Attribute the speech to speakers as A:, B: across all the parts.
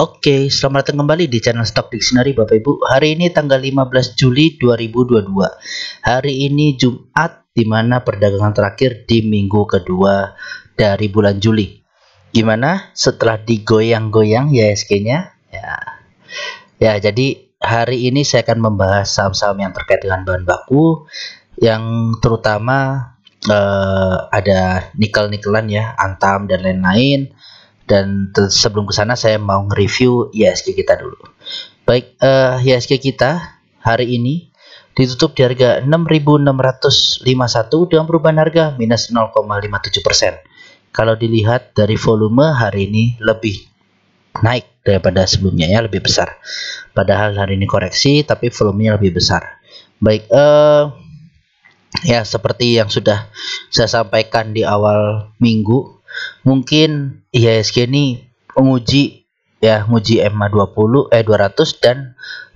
A: Oke, selamat datang kembali di channel Stock Dictionary Bapak Ibu. Hari ini tanggal 15 Juli 2022. Hari ini Jumat di mana perdagangan terakhir di minggu kedua dari bulan Juli. Gimana setelah digoyang-goyang ysk nya Ya. Ya, jadi hari ini saya akan membahas saham-saham yang terkait dengan bahan baku yang terutama eh, ada nikel-nikelan ya, Antam dan lain-lain dan sebelum ke sana saya mau nge-review ISG kita dulu. Baik, uh, eh, ISG kita hari ini ditutup di harga 6.651 dengan perubahan harga minus 0,57%. Kalau dilihat dari volume hari ini lebih naik daripada sebelumnya ya, lebih besar. Padahal hari ini koreksi tapi volumenya lebih besar. Baik, uh, ya seperti yang sudah saya sampaikan di awal minggu mungkin IHSG ini menguji ya menguji ma 20 eh 200 dan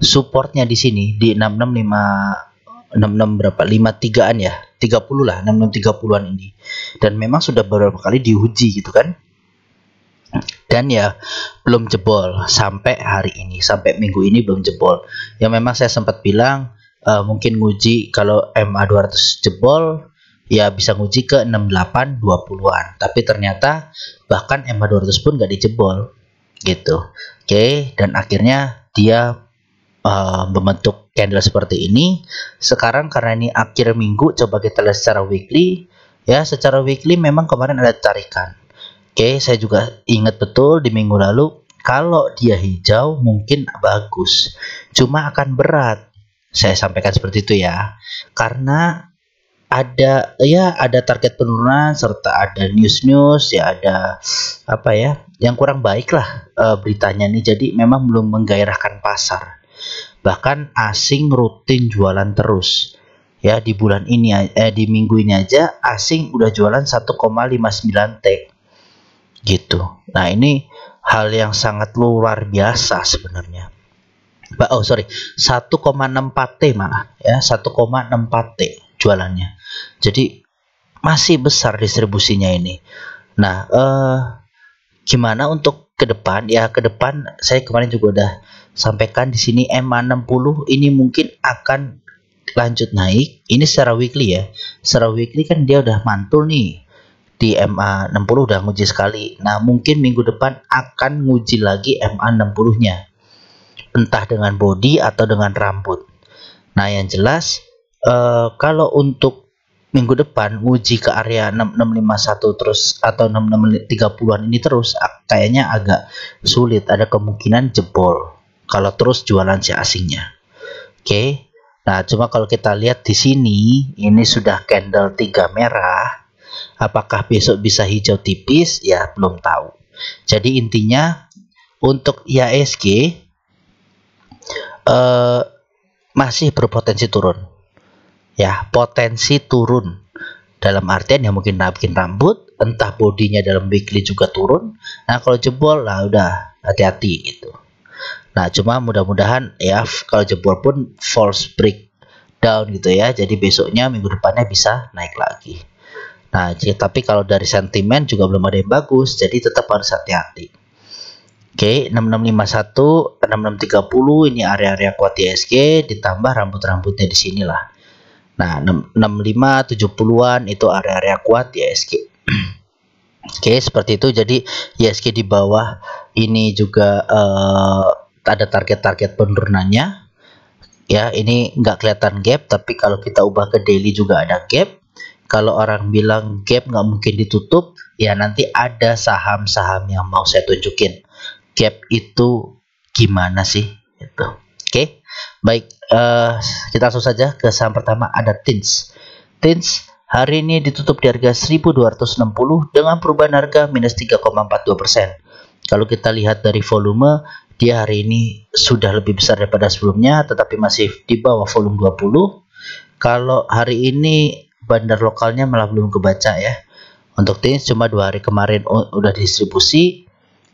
A: supportnya di sini di 665 66 berapa 53-an ya 30 lah 30 an ini dan memang sudah beberapa kali diuji gitu kan dan ya belum jebol sampai hari ini sampai minggu ini belum jebol yang memang saya sempat bilang uh, mungkin nguji kalau MA 200 jebol ya bisa nguji ke 68 20-an tapi ternyata bahkan m 200 pun gak dijebol gitu oke okay, dan akhirnya dia uh, membentuk candle seperti ini sekarang karena ini akhir minggu coba kita lihat secara weekly ya secara weekly memang kemarin ada tarikan oke okay, saya juga ingat betul di minggu lalu kalau dia hijau mungkin bagus cuma akan berat saya sampaikan seperti itu ya karena ada ya ada target penurunan serta ada news-news ya ada apa ya yang kurang baik lah uh, beritanya nih jadi memang belum menggairahkan pasar bahkan asing rutin jualan terus ya di bulan ini eh di minggu ini aja asing udah jualan 1,59 T gitu nah ini hal yang sangat luar biasa sebenarnya oh sorry 1,64 T malah ya 1,64 T jualannya jadi masih besar distribusinya ini. Nah, eh, gimana untuk ke depan? Ya, ke depan saya kemarin juga udah sampaikan di sini ma 60 ini mungkin akan lanjut naik. Ini secara weekly ya. Secara weekly kan dia udah mantul nih di MA 60 udah nguji sekali. Nah, mungkin minggu depan akan nguji lagi MA 60-nya. Entah dengan body atau dengan rambut. Nah, yang jelas eh, kalau untuk minggu depan uji ke area 6651 terus atau 6630-an ini terus kayaknya agak sulit ada kemungkinan jebol kalau terus jualan si asingnya oke okay. nah cuma kalau kita lihat di sini ini sudah candle 3 merah apakah besok bisa hijau tipis ya belum tahu jadi intinya untuk IASG eh, masih berpotensi turun ya potensi turun dalam artian yang mungkin nabikin rambut entah bodinya dalam weekly juga turun nah kalau jebol lah udah hati-hati gitu nah cuma mudah-mudahan ya kalau jebol pun false break down gitu ya jadi besoknya minggu depannya bisa naik lagi nah tapi kalau dari sentimen juga belum ada yang bagus jadi tetap harus hati-hati Oke, okay, 6651, 6630 ini area-area kuat ISG ditambah rambut-rambutnya di sinilah. Nah, 65 70-an itu area-area kuat ya ISG. Oke, seperti itu. Jadi ISG di bawah ini juga uh, ada target-target penurunannya. Ya, ini nggak kelihatan gap, tapi kalau kita ubah ke daily juga ada gap. Kalau orang bilang gap nggak mungkin ditutup, ya nanti ada saham-saham yang mau saya tunjukin. Gap itu gimana sih? Itu. Baik, uh, kita langsung saja ke saham pertama ada Tins. Tins hari ini ditutup di harga 1260 dengan perubahan harga minus 3,42%. Kalau kita lihat dari volume, dia hari ini sudah lebih besar daripada sebelumnya tetapi masih di bawah volume 20. Kalau hari ini bandar lokalnya malah belum kebaca ya. Untuk Tins cuma dua hari kemarin udah distribusi,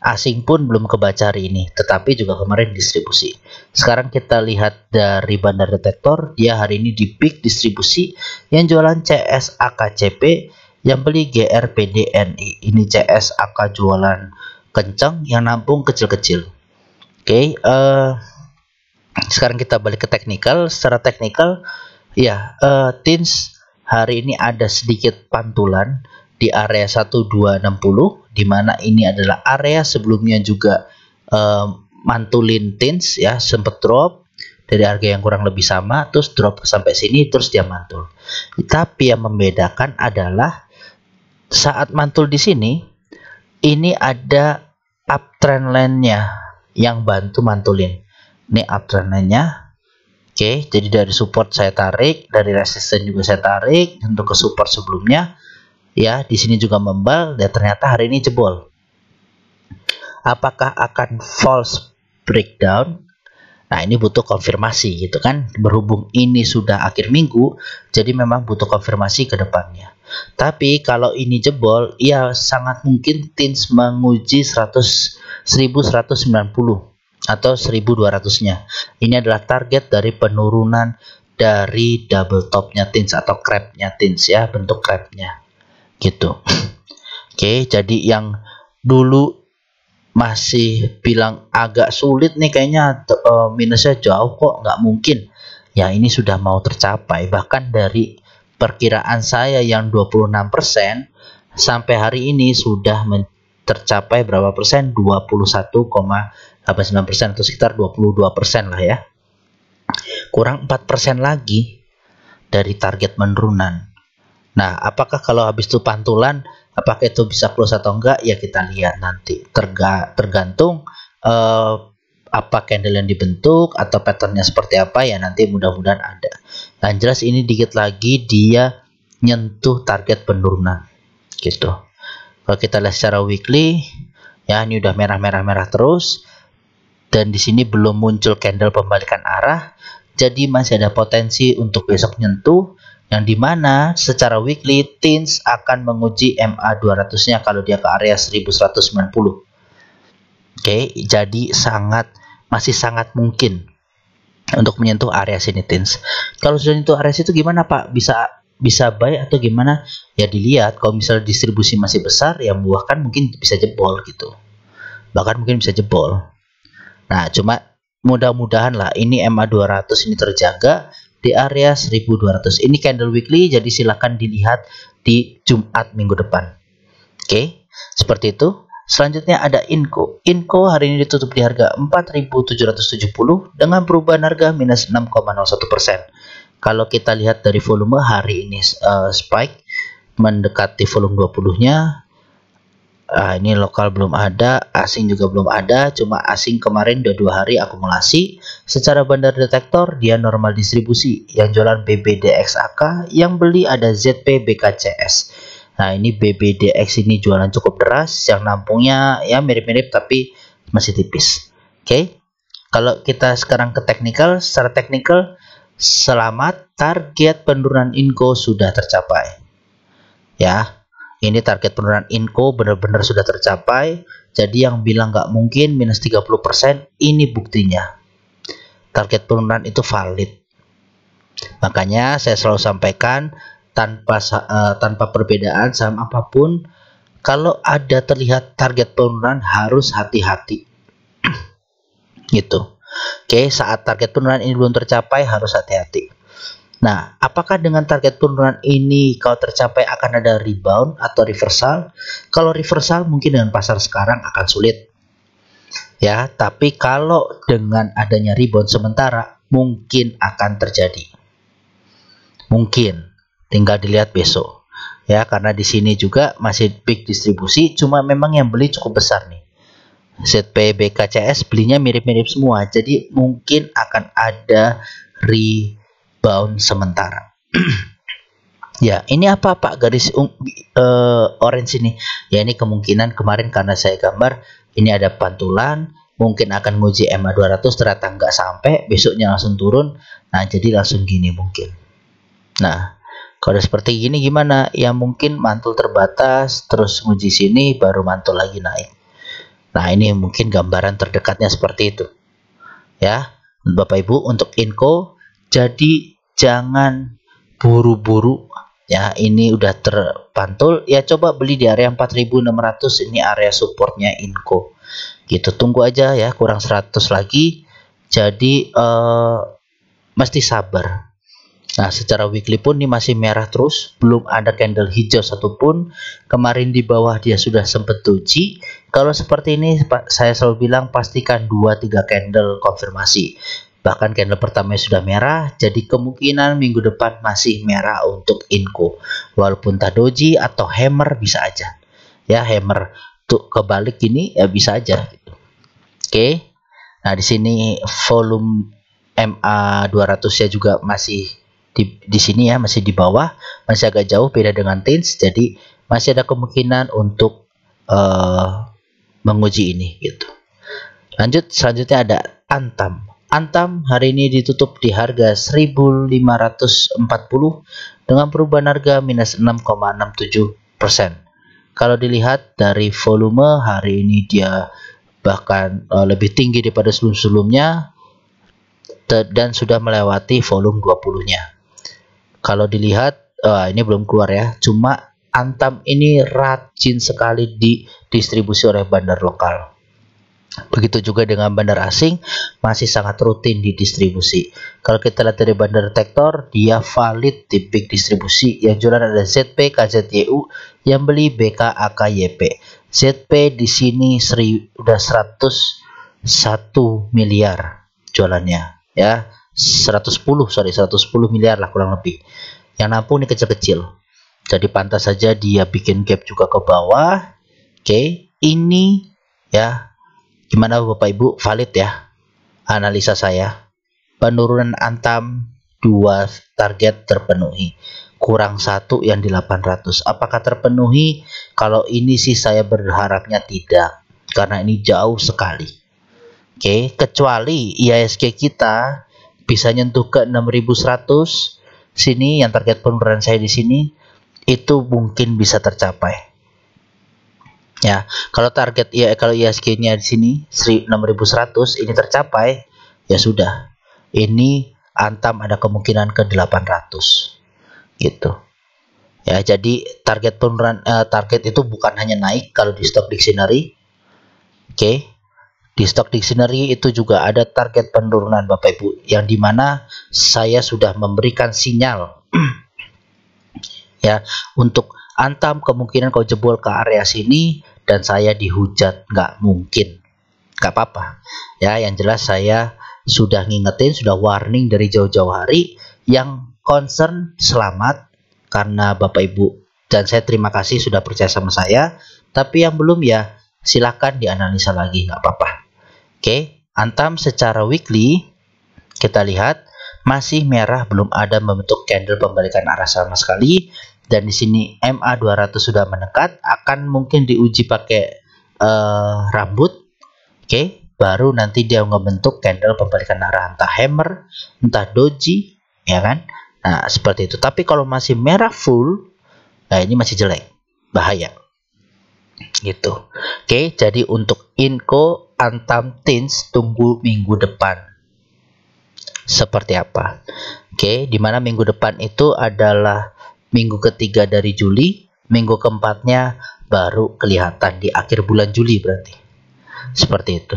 A: asing pun belum kebaca hari ini, tetapi juga kemarin distribusi. Sekarang kita lihat dari bandar detektor, dia hari ini di peak distribusi yang jualan CS AKCP, yang beli GRPDNI. Ini CS AK jualan kencang yang nampung kecil-kecil. Oke, okay, uh, eh, sekarang kita balik ke teknikal. Secara teknikal, ya, yeah, uh, Tins hari ini ada sedikit pantulan di area 1260 di mana ini adalah area sebelumnya juga eh, mantulin tins ya sempat drop dari harga yang kurang lebih sama terus drop sampai sini terus dia mantul. Tapi yang membedakan adalah saat mantul di sini ini ada uptrend line-nya yang bantu mantulin. Ini uptrend line-nya Oke, jadi dari support saya tarik, dari resistance juga saya tarik untuk ke support sebelumnya ya di sini juga membal dan ternyata hari ini jebol apakah akan false breakdown nah ini butuh konfirmasi gitu kan berhubung ini sudah akhir minggu jadi memang butuh konfirmasi ke depannya tapi kalau ini jebol ya sangat mungkin tins menguji 100 1190 atau 1200 nya ini adalah target dari penurunan dari double topnya tins atau crabnya tins ya bentuk crabnya gitu oke jadi yang dulu masih bilang agak sulit nih kayaknya uh, minusnya jauh kok nggak mungkin ya ini sudah mau tercapai bahkan dari perkiraan saya yang 26% sampai hari ini sudah tercapai berapa persen 21,89 persen atau sekitar 22 lah ya kurang 4 lagi dari target menurunan. Nah, apakah kalau habis itu pantulan, apakah itu bisa close atau enggak? Ya kita lihat nanti. Terga, tergantung uh, apa candle yang dibentuk atau patternnya seperti apa ya nanti mudah-mudahan ada. Nah, jelas ini dikit lagi dia nyentuh target penurunan gitu. Kalau kita lihat secara weekly, ya ini udah merah-merah-merah terus dan di sini belum muncul candle pembalikan arah, jadi masih ada potensi untuk besok nyentuh yang dimana secara weekly Tins akan menguji MA 200-nya kalau dia ke area 1190. Oke, okay, jadi sangat masih sangat mungkin untuk menyentuh area sini Tins. Kalau sudah menyentuh area situ gimana Pak? Bisa bisa baik atau gimana? Ya dilihat kalau misalnya distribusi masih besar ya buahkan mungkin bisa jebol gitu. Bahkan mungkin bisa jebol. Nah, cuma mudah-mudahan lah ini MA 200 ini terjaga di area 1200 ini candle weekly jadi silahkan dilihat di Jumat minggu depan oke seperti itu Selanjutnya ada Inco. Inco hari ini ditutup di harga 4.770 dengan perubahan harga minus 6,01%. Kalau kita lihat dari volume hari ini uh, spike mendekati volume 20-nya, ah, ini lokal belum ada, asing juga belum ada, cuma asing kemarin udah dua hari akumulasi. Secara bandar detektor dia normal distribusi, yang jualan BBDXAK, yang beli ada ZP BKCS. Nah ini BBDX ini jualan cukup deras, yang nampungnya ya mirip-mirip tapi masih tipis. Oke, okay? kalau kita sekarang ke technical secara technical selamat target penurunan inko sudah tercapai. Ya, ini target penurunan inko benar-benar sudah tercapai jadi yang bilang nggak mungkin minus 30% ini buktinya target penurunan itu valid makanya saya selalu sampaikan tanpa uh, tanpa perbedaan saham apapun kalau ada terlihat target penurunan harus hati-hati gitu oke saat target penurunan ini belum tercapai harus hati-hati Nah, apakah dengan target penurunan ini kalau tercapai akan ada rebound atau reversal? Kalau reversal mungkin dengan pasar sekarang akan sulit. Ya, tapi kalau dengan adanya rebound sementara mungkin akan terjadi. Mungkin tinggal dilihat besok. Ya, karena di sini juga masih big distribusi, cuma memang yang beli cukup besar nih. ZPBKCS belinya mirip-mirip semua, jadi mungkin akan ada re bound sementara. ya, ini apa Pak garis uh, orange ini? Ya, ini kemungkinan kemarin karena saya gambar ini ada pantulan, mungkin akan nguji MA 200 ternyata nggak sampai, besoknya langsung turun. Nah, jadi langsung gini mungkin. Nah, kalau seperti gini gimana? Ya mungkin mantul terbatas, terus nguji sini baru mantul lagi naik. Nah, ini mungkin gambaran terdekatnya seperti itu. Ya, Bapak Ibu untuk inko jadi jangan buru-buru ya ini udah terpantul ya coba beli di area 4600 ini area supportnya inko gitu tunggu aja ya kurang 100 lagi jadi eh, mesti sabar Nah, secara weekly pun ini masih merah terus, belum ada candle hijau satupun. Kemarin di bawah dia sudah sempat tuji. Kalau seperti ini, saya selalu bilang pastikan 2-3 candle konfirmasi. Bahkan candle pertama sudah merah, jadi kemungkinan minggu depan masih merah untuk Inco. Walaupun Tadoji atau Hammer bisa aja. Ya, Hammer tuh kebalik ini ya bisa aja gitu. Oke. Okay. Nah, di sini volume MA 200 ya juga masih di, di sini ya, masih di bawah, masih agak jauh beda dengan tins jadi masih ada kemungkinan untuk uh, menguji ini gitu. Lanjut selanjutnya ada Antam. Antam hari ini ditutup di harga 1540 dengan perubahan harga minus 6,67%. Kalau dilihat dari volume hari ini dia bahkan eh, lebih tinggi daripada sebelum-sebelumnya dan sudah melewati volume 20-nya. Kalau dilihat uh, ini belum keluar ya, cuma Antam ini rajin sekali di distribusi oleh bandar lokal. Begitu juga dengan bandar asing masih sangat rutin di distribusi. Kalau kita lihat dari bandar detektor, dia valid di big distribusi. Yang jualan ada ZP, KZYU, yang beli BK, AKYP. ZP di sini seri, udah 101 miliar jualannya ya. 110 sorry 110 miliar lah kurang lebih. Yang nampung ini kecil-kecil. Jadi pantas saja dia bikin gap juga ke bawah. Oke, okay. ini ya Gimana Bapak Ibu? Valid ya analisa saya. Penurunan Antam dua target terpenuhi. Kurang satu yang di 800. Apakah terpenuhi? Kalau ini sih saya berharapnya tidak. Karena ini jauh sekali. Oke, okay. kecuali IHSG kita bisa nyentuh ke 6100 sini yang target penurunan saya di sini itu mungkin bisa tercapai. Ya, kalau target ya kalau ISG-nya di sini 6100 ini tercapai, ya sudah. Ini antam ada kemungkinan ke 800. Gitu. Ya, jadi target penurunan eh, target itu bukan hanya naik kalau di stock dictionary. Oke. Okay. Di stock dictionary itu juga ada target penurunan Bapak Ibu yang dimana saya sudah memberikan sinyal ya untuk antam kemungkinan kau jebol ke area sini dan saya dihujat nggak mungkin nggak apa-apa ya yang jelas saya sudah ngingetin sudah warning dari jauh-jauh hari yang concern selamat karena Bapak Ibu dan saya terima kasih sudah percaya sama saya tapi yang belum ya silahkan dianalisa lagi nggak apa-apa oke antam secara weekly kita lihat masih merah belum ada membentuk candle pembalikan arah sama sekali dan di sini MA 200 sudah mendekat akan mungkin diuji pakai uh, rambut oke okay? baru nanti dia membentuk candle pembalikan arah entah hammer entah doji ya kan nah seperti itu tapi kalau masih merah full nah ini masih jelek bahaya gitu oke okay? jadi untuk inko antam tins tunggu minggu depan seperti apa oke okay? dimana minggu depan itu adalah minggu ketiga dari Juli, minggu keempatnya baru kelihatan di akhir bulan Juli berarti. Seperti itu.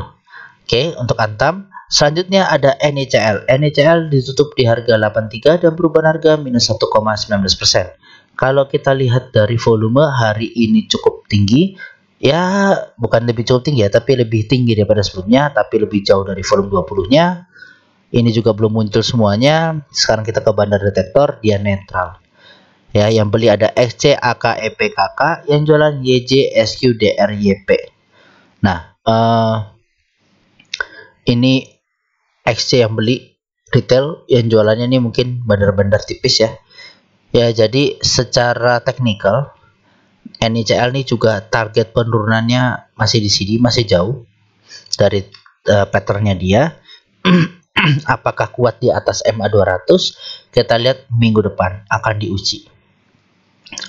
A: Oke, untuk Antam, selanjutnya ada NICL. E NICL e ditutup di harga 83 dan perubahan harga minus 1,19%. Kalau kita lihat dari volume hari ini cukup tinggi, ya bukan lebih cukup tinggi ya, tapi lebih tinggi daripada sebelumnya, tapi lebih jauh dari volume 20-nya. Ini juga belum muncul semuanya. Sekarang kita ke bandar detektor, dia netral ya yang beli ada XC, AK, EPKK yang jualan YJ, SQ, DR, YP nah uh, ini XC yang beli retail yang jualannya ini mungkin benar-benar tipis ya ya jadi secara teknikal NICL ini juga target penurunannya masih di sini masih jauh dari uh, patternnya dia apakah kuat di atas MA200 kita lihat minggu depan akan diuji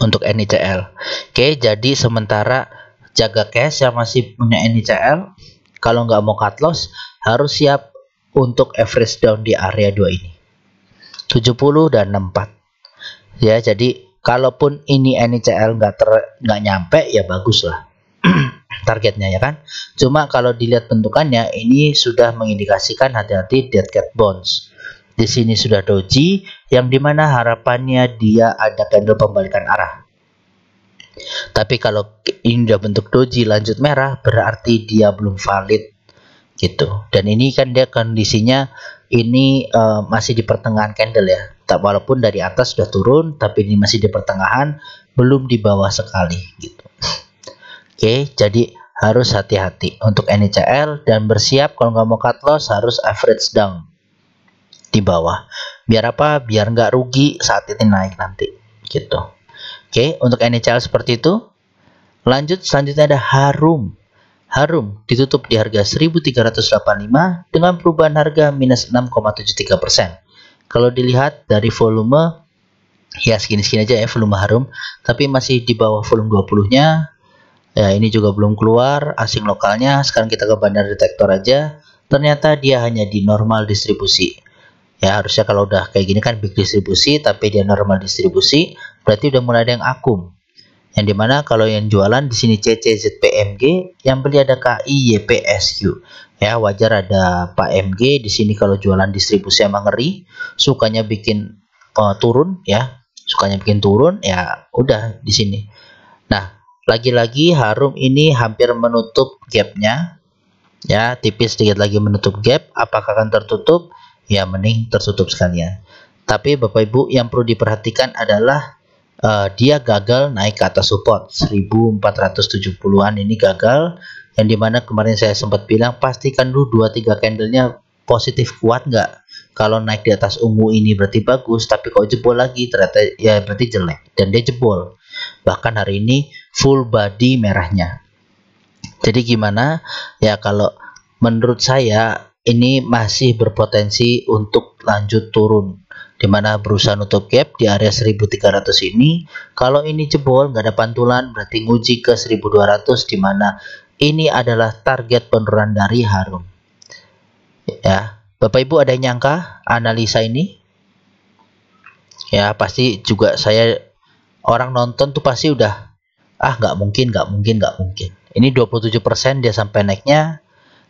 A: untuk NICL. Oke, jadi sementara jaga cash yang masih punya NICL, kalau nggak mau cut loss harus siap untuk average down di area 2 ini. 70 dan 64. Ya, jadi kalaupun ini NICL nggak ter nggak nyampe ya bagus lah targetnya ya kan. Cuma kalau dilihat bentukannya ini sudah mengindikasikan hati-hati dead cat bonds. Di sini sudah doji yang dimana harapannya dia ada candle pembalikan arah. Tapi kalau ini udah bentuk doji lanjut merah berarti dia belum valid gitu. Dan ini kan dia kondisinya ini uh, masih di pertengahan candle ya. Tak walaupun dari atas sudah turun tapi ini masih di pertengahan belum di bawah sekali gitu. Oke, jadi harus hati-hati untuk NICL dan bersiap kalau nggak mau cut loss harus average down di bawah. Biar apa? Biar nggak rugi saat ini naik nanti. Gitu. Oke, untuk NHL seperti itu. Lanjut, selanjutnya ada Harum. Harum ditutup di harga 1385 dengan perubahan harga minus 6,73%. Kalau dilihat dari volume, ya segini-segini aja ya volume Harum, tapi masih di bawah volume 20-nya. Ya, ini juga belum keluar asing lokalnya. Sekarang kita ke bandar detektor aja ternyata dia hanya di normal distribusi ya harusnya kalau udah kayak gini kan big distribusi tapi dia normal distribusi berarti udah mulai ada yang akum yang dimana kalau yang jualan di sini CC yang beli ada KI YPSQ ya wajar ada Pak MG di sini kalau jualan distribusi emang ngeri sukanya bikin uh, turun ya sukanya bikin turun ya udah di sini nah lagi-lagi harum ini hampir menutup gapnya ya tipis sedikit lagi menutup gap apakah akan tertutup ya mending tertutup sekalian. Tapi Bapak Ibu yang perlu diperhatikan adalah uh, dia gagal naik ke atas support 1470-an ini gagal yang dimana kemarin saya sempat bilang pastikan dulu 2-3 candlenya positif kuat nggak kalau naik di atas ungu ini berarti bagus tapi kalau jebol lagi ternyata ya berarti jelek dan dia jebol bahkan hari ini full body merahnya jadi gimana ya kalau menurut saya ini masih berpotensi untuk lanjut turun di mana berusaha nutup gap di area 1300 ini kalau ini jebol nggak ada pantulan berarti nguji ke 1200 di mana ini adalah target penurunan dari Harum ya Bapak Ibu ada yang nyangka analisa ini ya pasti juga saya orang nonton tuh pasti udah ah nggak mungkin nggak mungkin nggak mungkin ini 27% dia sampai naiknya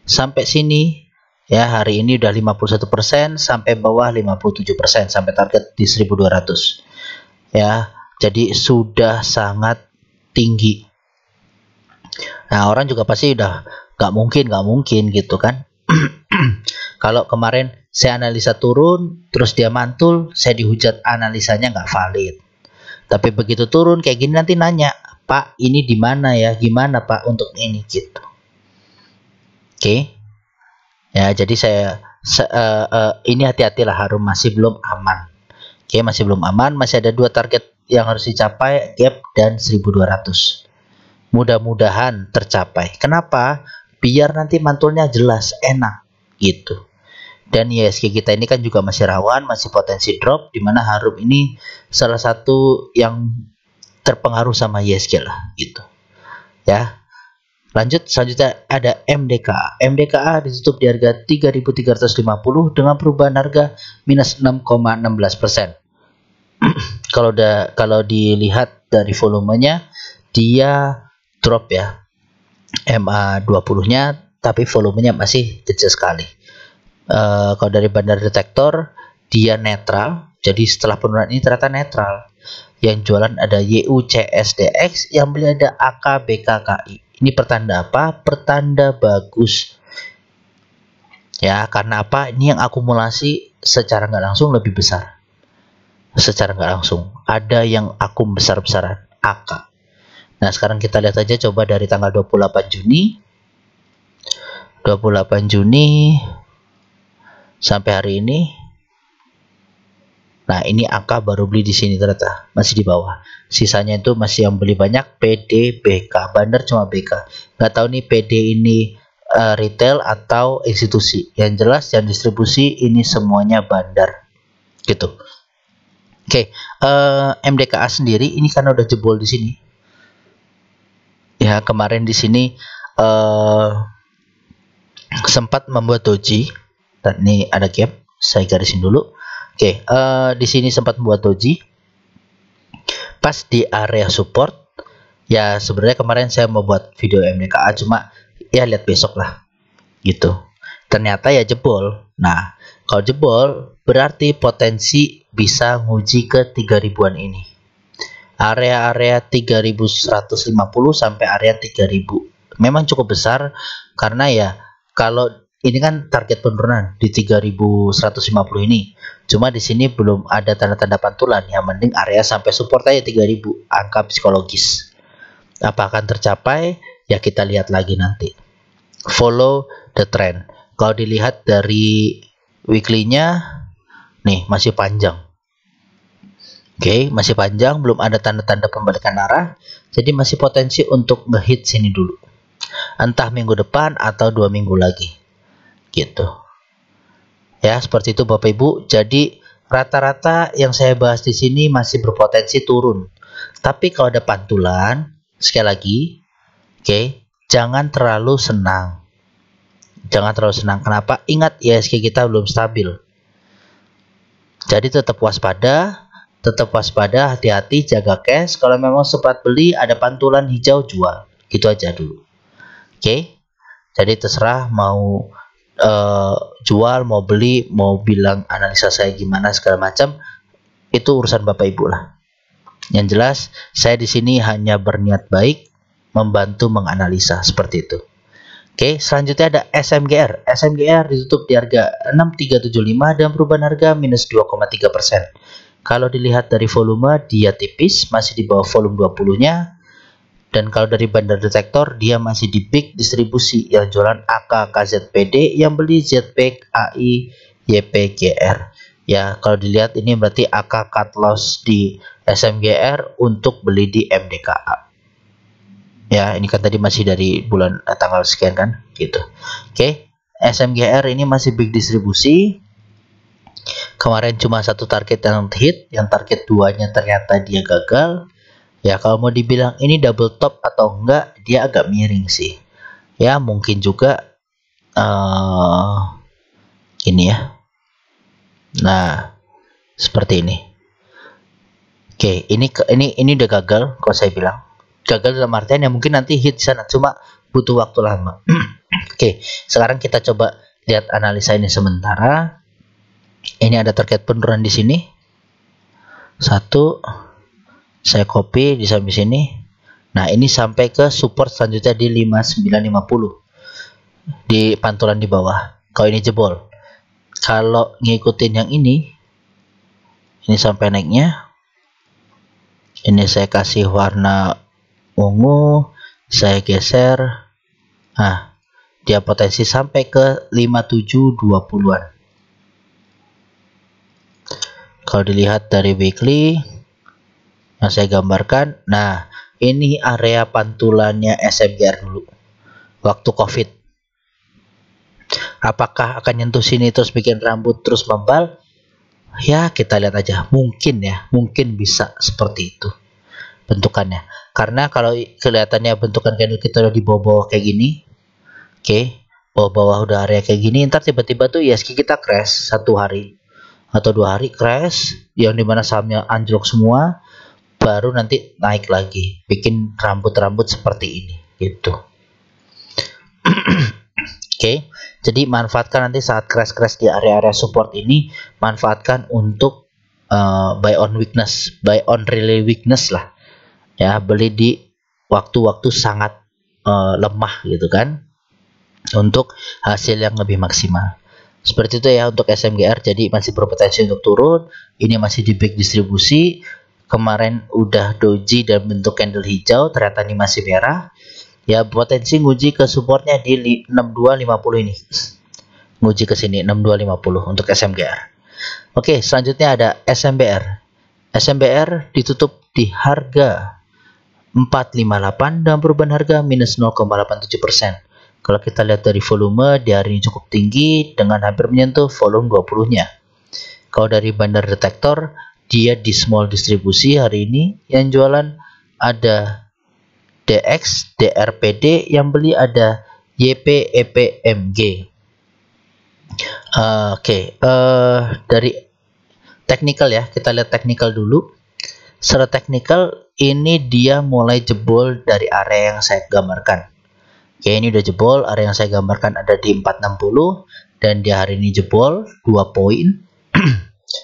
A: sampai sini ya hari ini udah 51% sampai bawah 57% sampai target di 1200 ya jadi sudah sangat tinggi nah orang juga pasti udah gak mungkin gak mungkin gitu kan kalau kemarin saya analisa turun terus dia mantul saya dihujat analisanya gak valid tapi begitu turun kayak gini nanti nanya Pak ini di mana ya gimana Pak untuk ini gitu oke okay ya jadi saya se, uh, uh, ini hati-hatilah harum masih belum aman oke okay, masih belum aman masih ada dua target yang harus dicapai gap dan 1200 mudah-mudahan tercapai kenapa biar nanti mantulnya jelas enak gitu dan ISG kita ini kan juga masih rawan masih potensi drop dimana harum ini salah satu yang terpengaruh sama ISG lah gitu ya Lanjut selanjutnya ada MDKA. MDKA ditutup di harga 3.350 dengan perubahan harga minus 6,16%. persen kalau kalau dilihat dari volumenya dia drop ya. MA20-nya tapi volumenya masih kecil sekali. Uh, kalau dari bandar detektor dia netral. Jadi setelah penurunan ini ternyata netral yang jualan ada YUCSDX yang beli ada AKBKKI ini pertanda apa pertanda bagus ya karena apa ini yang akumulasi secara nggak langsung lebih besar secara nggak langsung ada yang akum besar-besaran AK nah sekarang kita lihat aja coba dari tanggal 28 Juni 28 Juni sampai hari ini Nah, ini angka baru beli di sini ternyata, masih di bawah. Sisanya itu masih yang beli banyak PD, BK. Bandar cuma BK. Nggak tahu nih PD ini uh, retail atau institusi. Yang jelas yang distribusi ini semuanya bandar. Gitu. Oke, okay, e, uh, MDKA sendiri ini kan udah jebol di sini. Ya, kemarin di sini uh, sempat membuat doji dan ini ada gap, saya garisin dulu Oke, uh, di sini sempat buat doji. Pas di area support, ya sebenarnya kemarin saya mau buat video MDKA cuma ya lihat besok lah, gitu. Ternyata ya jebol. Nah, kalau jebol berarti potensi bisa nguji ke 3000-an ini. Area-area 3150 sampai area 3000. Memang cukup besar karena ya kalau ini kan target penurunan di 3150 ini cuma di sini belum ada tanda-tanda pantulan yang mending area sampai support aja 3000 angka psikologis apa akan tercapai ya kita lihat lagi nanti follow the trend kalau dilihat dari weekly-nya nih masih panjang Oke, okay, masih panjang, belum ada tanda-tanda pembalikan arah, jadi masih potensi untuk ngehit sini dulu. Entah minggu depan atau dua minggu lagi gitu. Ya, seperti itu Bapak Ibu. Jadi rata-rata yang saya bahas di sini masih berpotensi turun. Tapi kalau ada pantulan, sekali lagi, oke, okay, jangan terlalu senang. Jangan terlalu senang. Kenapa? Ingat ISG kita belum stabil. Jadi tetap waspada, tetap waspada, hati-hati, jaga cash. Kalau memang sempat beli, ada pantulan hijau jual. Gitu aja dulu. Oke. Okay? Jadi terserah mau uh, jual mau beli mau bilang analisa saya gimana segala macam itu urusan bapak ibu lah yang jelas saya di sini hanya berniat baik membantu menganalisa seperti itu Oke, selanjutnya ada SMGR. SMGR ditutup di harga 6375 dan perubahan harga minus 2,3%. Kalau dilihat dari volume, dia tipis, masih di bawah volume 20-nya, dan kalau dari bandar detektor dia masih di big distribusi yang jualan AK KZPD yang beli ZPEG AI YPGR ya kalau dilihat ini berarti AK cut loss di SMGR untuk beli di MDKA ya ini kan tadi masih dari bulan eh, tanggal sekian kan gitu oke okay. SMGR ini masih big distribusi kemarin cuma satu target yang hit yang target duanya ternyata dia gagal Ya kalau mau dibilang ini double top atau enggak, dia agak miring sih. Ya mungkin juga uh, ini ya. Nah seperti ini. Oke, ini ini ini udah gagal, kalau saya bilang gagal dalam artian yang mungkin nanti hit sana, cuma butuh waktu lama. Oke, sekarang kita coba lihat analisa ini sementara. Ini ada terkait penurunan di sini. Satu, saya copy di samping sini nah ini sampai ke support selanjutnya di 5950 di pantulan di bawah kalau ini jebol kalau ngikutin yang ini ini sampai naiknya ini saya kasih warna ungu saya geser nah dia potensi sampai ke 5720-an kalau dilihat dari weekly yang nah, saya gambarkan. Nah, ini area pantulannya SMGR dulu. Waktu COVID. Apakah akan nyentuh sini terus bikin rambut terus membal? Ya, kita lihat aja. Mungkin ya, mungkin bisa seperti itu bentukannya. Karena kalau kelihatannya bentukan candle kita udah di bawah-bawah kayak gini. Oke, okay, bawah-bawah udah area kayak gini, ntar tiba-tiba tuh ya, ISG kita crash satu hari atau dua hari crash yang dimana sahamnya anjlok semua baru nanti naik lagi bikin rambut-rambut seperti ini gitu oke okay. jadi manfaatkan nanti saat crash-crash di area-area support ini manfaatkan untuk uh, buy on weakness buy on relay weakness lah ya beli di waktu-waktu sangat uh, lemah gitu kan untuk hasil yang lebih maksimal seperti itu ya untuk SMGR jadi masih berpotensi untuk turun ini masih di big distribusi kemarin udah doji dan bentuk candle hijau ternyata ini masih merah ya potensi nguji ke supportnya di 6250 ini nguji ke sini 6250 untuk SMGR oke selanjutnya ada SMBR SMBR ditutup di harga 458 dan perubahan harga minus 0,87% kalau kita lihat dari volume di hari ini cukup tinggi dengan hampir menyentuh volume 20 nya kalau dari bandar detektor dia di small distribusi hari ini yang jualan ada DX, DRPD, yang beli ada YP, EP, MG. Uh, ah, Oke, okay. uh, eh, dari technical ya, kita lihat technical dulu. Secara technical ini dia mulai jebol dari area yang saya gambarkan. Oke, ya, ini udah jebol, area yang saya gambarkan ada di 460 dan dia hari ini jebol 2 poin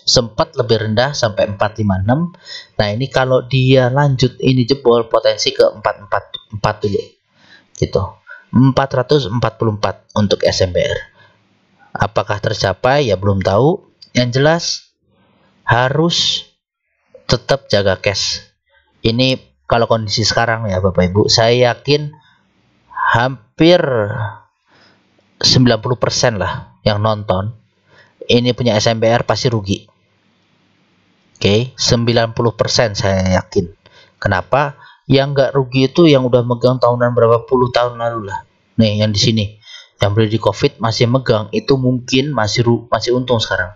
A: sempat lebih rendah sampai 456 nah ini kalau dia lanjut ini jebol potensi ke 444 dulu gitu 444 untuk SMBR apakah tercapai ya belum tahu yang jelas harus tetap jaga cash ini kalau kondisi sekarang ya Bapak Ibu saya yakin hampir 90% lah yang nonton ini punya SMBR pasti rugi Oke, okay, 90% saya yakin. Kenapa? Yang nggak rugi itu yang udah megang tahunan berapa puluh tahun lalu lah. Nih, yang di sini. Yang beli di Covid masih megang itu mungkin masih ru masih untung sekarang.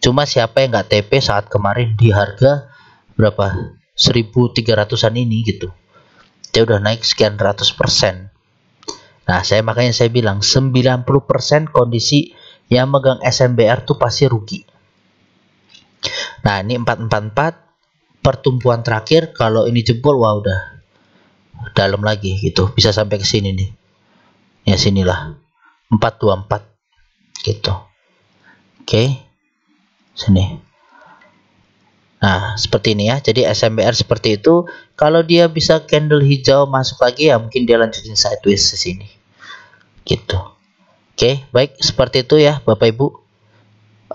A: Cuma siapa yang nggak TP saat kemarin di harga berapa? 1300-an ini gitu. Dia udah naik sekian ratus persen. Nah, saya makanya saya bilang 90% kondisi yang megang SMBR tuh pasti rugi Nah, ini 444 pertumbuhan terakhir kalau ini jebol wah udah dalam lagi gitu. Bisa sampai ke sini nih. Ya sinilah. 424 gitu. Oke. Sini. Nah, seperti ini ya. Jadi SMBR seperti itu. Kalau dia bisa candle hijau masuk lagi ya mungkin dia lanjutin sideways ke sini. Gitu. Oke, baik seperti itu ya Bapak Ibu.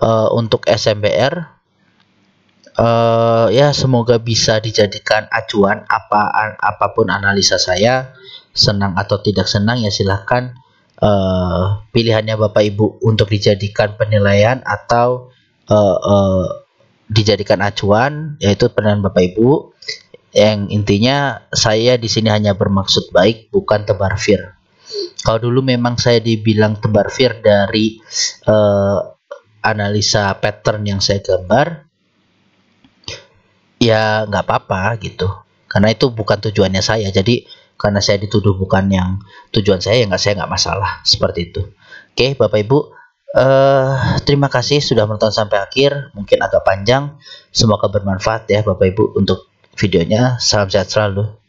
A: Uh, untuk SMBR uh, ya semoga bisa dijadikan acuan apa apapun analisa saya senang atau tidak senang ya silahkan uh, pilihannya Bapak Ibu untuk dijadikan penilaian atau uh, uh, dijadikan acuan yaitu penilaian Bapak Ibu yang intinya saya di sini hanya bermaksud baik bukan tebar fir. Kalau dulu memang saya dibilang tebar fir dari uh, analisa pattern yang saya gambar, ya nggak apa-apa gitu karena itu bukan tujuannya saya jadi karena saya dituduh bukan yang tujuan saya ya nggak saya nggak masalah seperti itu oke bapak ibu Uh, terima kasih sudah menonton sampai akhir. Mungkin agak panjang. Semoga bermanfaat ya Bapak Ibu untuk videonya. Salam sehat selalu.